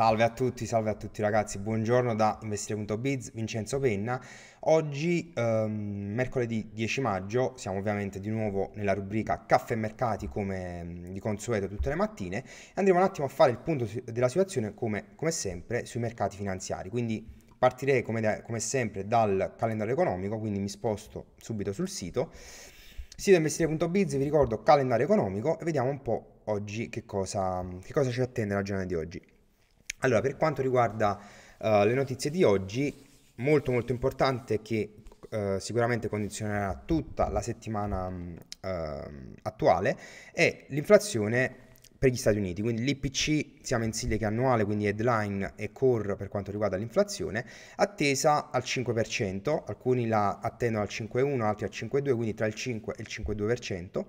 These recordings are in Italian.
Salve a tutti, salve a tutti ragazzi, buongiorno da investire.biz, Vincenzo Penna. Oggi, ehm, mercoledì 10 maggio, siamo ovviamente di nuovo nella rubrica Caffè e Mercati come mm, di consueto tutte le mattine e andremo un attimo a fare il punto della situazione come, come sempre sui mercati finanziari. Quindi partirei come, da, come sempre dal calendario economico, quindi mi sposto subito sul sito. Sito investire.biz, vi ricordo calendario economico e vediamo un po' oggi che cosa, che cosa ci attende la giornata di oggi. Allora, per quanto riguarda uh, le notizie di oggi, molto molto importante che uh, sicuramente condizionerà tutta la settimana uh, attuale è l'inflazione per gli Stati Uniti, quindi l'IPC siamo in sigle che è annuale, quindi headline e core per quanto riguarda l'inflazione, attesa al 5%, alcuni la attendono al 5,1, altri al 5,2, quindi tra il 5 e il 5,2%.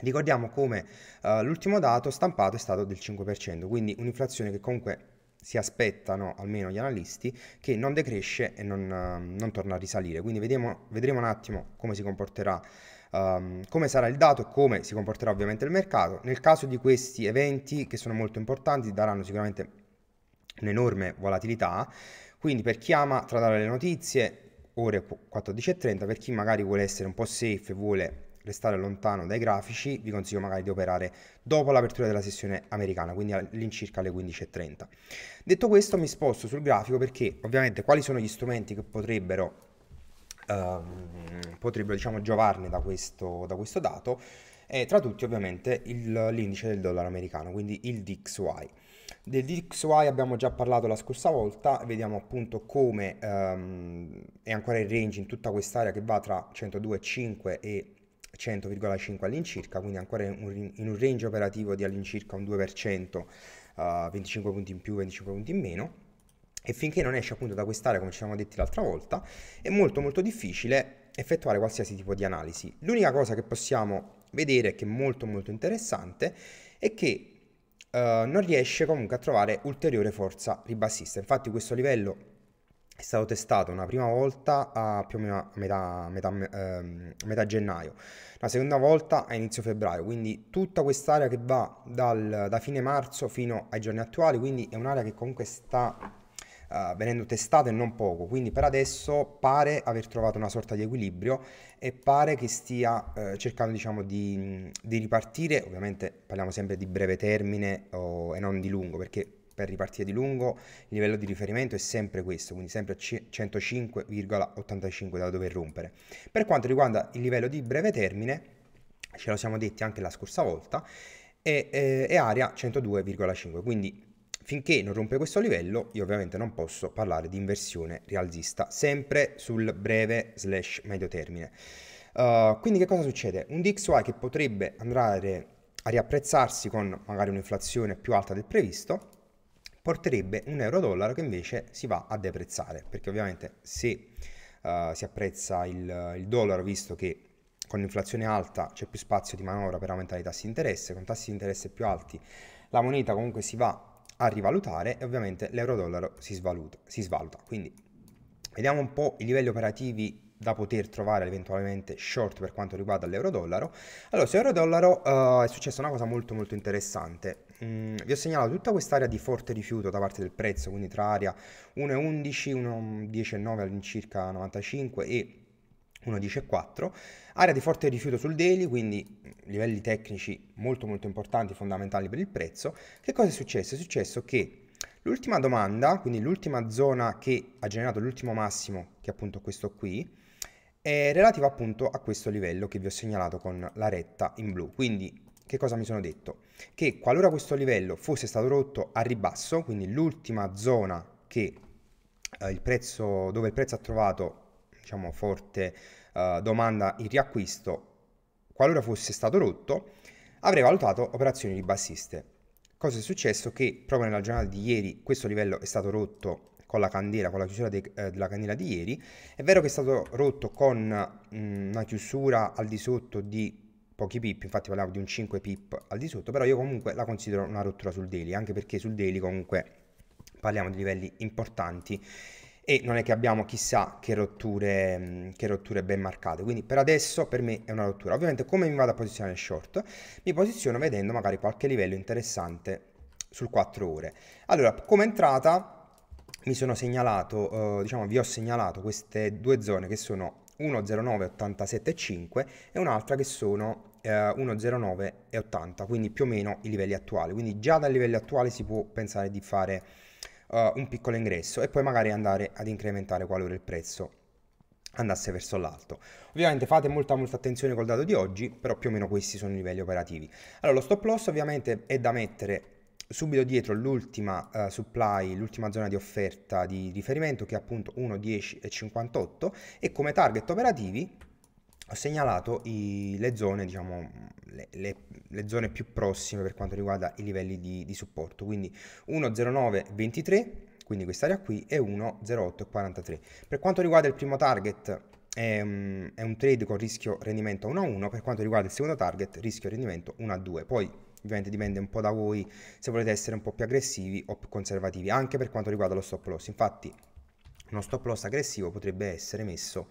Ricordiamo come uh, l'ultimo dato stampato è stato del 5%, quindi un'inflazione che comunque si aspettano, almeno gli analisti, che non decresce e non, ehm, non torna a risalire. Quindi vediamo, vedremo un attimo come si comporterà, um, come sarà il dato e come si comporterà ovviamente il mercato. Nel caso di questi eventi, che sono molto importanti, daranno sicuramente un'enorme volatilità. Quindi per chi ama tradare le notizie, ore 14.30, per chi magari vuole essere un po' safe e vuole restare lontano dai grafici, vi consiglio magari di operare dopo l'apertura della sessione americana, quindi all'incirca alle 15.30. Detto questo mi sposto sul grafico perché ovviamente quali sono gli strumenti che potrebbero, ehm, potrebbero diciamo, giovarne da questo, da questo dato e eh, tra tutti ovviamente il, l'indice del dollaro americano, quindi il DXY. Del DXY abbiamo già parlato la scorsa volta, vediamo appunto come um, è ancora in range in tutta quest'area che va tra 102,5 e 100,5 all'incirca, quindi ancora in un range operativo di all'incirca un 2%, uh, 25 punti in più, 25 punti in meno. E finché non esce appunto da quest'area, come ci siamo detti l'altra volta, è molto molto difficile effettuare qualsiasi tipo di analisi. L'unica cosa che possiamo vedere, che è molto molto interessante, è che uh, non riesce comunque a trovare ulteriore forza ribassista. Infatti questo livello è stato testato una prima volta a più o meno a metà, metà, ehm, metà gennaio, la seconda volta a inizio febbraio, quindi tutta quest'area che va dal, da fine marzo fino ai giorni attuali, quindi è un'area che comunque sta Uh, venendo e non poco, quindi per adesso pare aver trovato una sorta di equilibrio e pare che stia uh, cercando diciamo di, di, ripartire, ovviamente parliamo sempre di breve termine oh, e non di lungo perché per ripartire di lungo il livello di riferimento è sempre questo, quindi sempre 105,85 da dover rompere. Per quanto riguarda il livello di breve termine, ce lo siamo detti anche la scorsa volta, è, è, è area 102,5, quindi finché non rompe questo livello io ovviamente non posso parlare di inversione rialzista, sempre sul breve slash medio termine. Uh, quindi che cosa succede? Un DXY che potrebbe andare a riapprezzarsi con magari un'inflazione più alta del previsto, porterebbe un euro-dollaro che invece si va a deprezzare, perché ovviamente se uh, si apprezza il, il dollaro, visto che con l'inflazione alta c'è più spazio di manovra per aumentare i tassi di interesse, con tassi di interesse più alti la moneta comunque si va a rivalutare e ovviamente l'euro-dollaro si svaluta, si svaluta. Quindi vediamo un po' i livelli operativi da poter trovare eventualmente short per quanto riguarda l'euro-dollaro. Allora, su euro-dollaro uh, eh, è successa una cosa molto molto interessante. Mm, vi ho segnalato tutta quest'area di forte rifiuto da parte del prezzo, quindi tra area 1,11, 1,19 mm, all'incirca 95 e 1,14, area di forte rifiuto sul daily, quindi mm, livelli tecnici molto molto importanti, fondamentali per il prezzo. Che cosa è successo? È successo che l'ultima domanda, quindi l'ultima zona che ha generato l'ultimo massimo, che è appunto questo qui, è relativa appunto a questo livello che vi ho segnalato con la retta in blu. Quindi che cosa mi sono detto? Che qualora questo livello fosse stato rotto a ribasso, quindi l'ultima zona che, eh, il prezzo, dove il prezzo ha trovato diciamo, forte eh, domanda in riacquisto, qualora fosse stato rotto, avrei valutato operazioni ribassiste. Cosa è successo? Che proprio nella giornata di ieri questo livello è stato rotto con la candela, con la chiusura de, eh, della candela di ieri. È vero che è stato rotto con mh, mm, una chiusura al di sotto di pochi pip, infatti parliamo di un 5 pip al di sotto, però io comunque la considero una rottura sul daily, anche perché sul daily comunque parliamo di livelli importanti e non è che abbiamo chissà che rotture, che rotture ben marcate, quindi per adesso per me è una rottura. Ovviamente come mi vado a posizionare short? Mi posiziono vedendo magari qualche livello interessante sul 4 ore. Allora, come entrata mi sono segnalato, eh, diciamo vi ho segnalato queste due zone che sono 109,87,5 e un'altra che sono eh, 1,09 e 80, quindi più o meno i livelli attuali. Quindi già dal livello attuale si può pensare di fare uh, un piccolo ingresso e poi magari andare ad incrementare qualora il prezzo andasse verso l'alto. Ovviamente fate molta molta attenzione col dato di oggi, però più o meno questi sono i livelli operativi. Allora lo stop loss ovviamente è da mettere subito dietro l'ultima uh, supply, l'ultima zona di offerta di riferimento che è appunto 1.10.58 e come target operativi ho segnalato i, le, zone, diciamo, le, le, le zone, più prossime per quanto riguarda i livelli di, di supporto, quindi 10923, quindi quest'area qui, e 10843. Per quanto riguarda il primo target è, um, è un trade con rischio rendimento 1 a 1, per quanto riguarda il secondo target rischio rendimento 1 a 2, poi ovviamente dipende un po' da voi se volete essere un po' più aggressivi o più conservativi, anche per quanto riguarda lo stop loss, infatti uno stop loss aggressivo potrebbe essere messo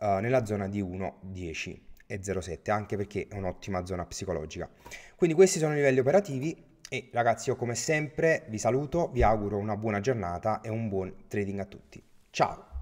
eh, nella zona di 1, 10 e 0,7, anche perché è un'ottima zona psicologica. Quindi questi sono i livelli operativi e ragazzi io come sempre vi saluto, vi auguro una buona giornata e un buon trading a tutti. Ciao!